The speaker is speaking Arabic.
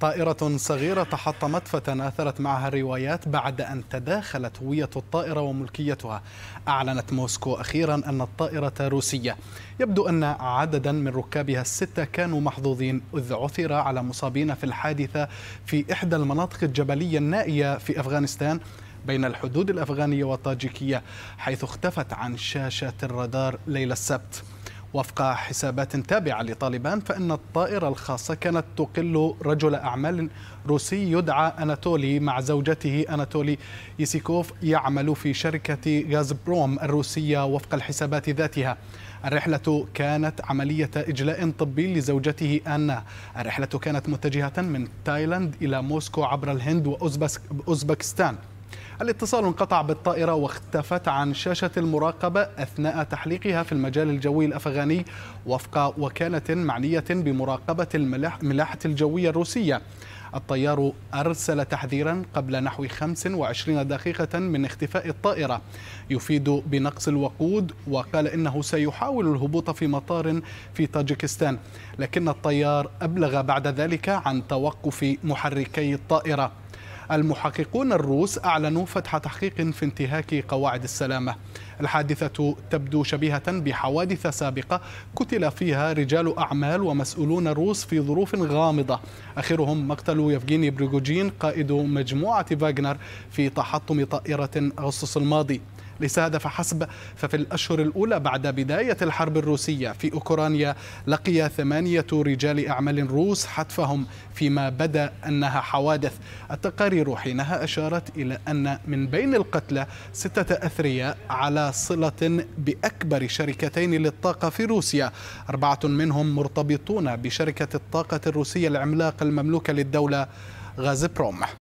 طائرة صغيرة تحطمت فتناثرت معها الروايات بعد أن تداخلت هوية الطائرة وملكيتها أعلنت موسكو أخيرا أن الطائرة روسية يبدو أن عددا من ركابها الستة كانوا محظوظين إذ عثر على مصابين في الحادثة في إحدى المناطق الجبلية النائية في أفغانستان بين الحدود الأفغانية والطاجيكية حيث اختفت عن شاشة الرادار ليلة السبت وفق حسابات تابعة لطالبان فإن الطائرة الخاصة كانت تقل رجل أعمال روسي يدعى أناتولي مع زوجته أناتولي يسيكوف يعمل في شركة غاز بروم الروسية وفق الحسابات ذاتها الرحلة كانت عملية إجلاء طبي لزوجته آنا الرحلة كانت متجهة من تايلاند إلى موسكو عبر الهند وأوزبكستان الاتصال انقطع بالطائرة واختفت عن شاشة المراقبة أثناء تحليقها في المجال الجوي الأفغاني وفق وكالة معنية بمراقبة الملاحة الجوية الروسية الطيار أرسل تحذيرا قبل نحو 25 دقيقة من اختفاء الطائرة يفيد بنقص الوقود وقال إنه سيحاول الهبوط في مطار في طاجكستان لكن الطيار أبلغ بعد ذلك عن توقف محركي الطائرة المحققون الروس أعلنوا فتح تحقيق في انتهاك قواعد السلامة الحادثة تبدو شبيهة بحوادث سابقة قتل فيها رجال أعمال ومسؤولون روس في ظروف غامضة آخرهم مقتل يفجيني بريغوجين قائد مجموعة فاغنر في تحطم طائرة أغسطس الماضي لسادة فحسب ففي الأشهر الأولى بعد بداية الحرب الروسية في أوكرانيا لقي ثمانية رجال أعمال روس حتفهم فيما بدا أنها حوادث التقارير حينها أشارت إلى أن من بين القتلى ستة أثرياء على صلة بأكبر شركتين للطاقة في روسيا أربعة منهم مرتبطون بشركة الطاقة الروسية العملاقة المملوكة للدولة غازبروم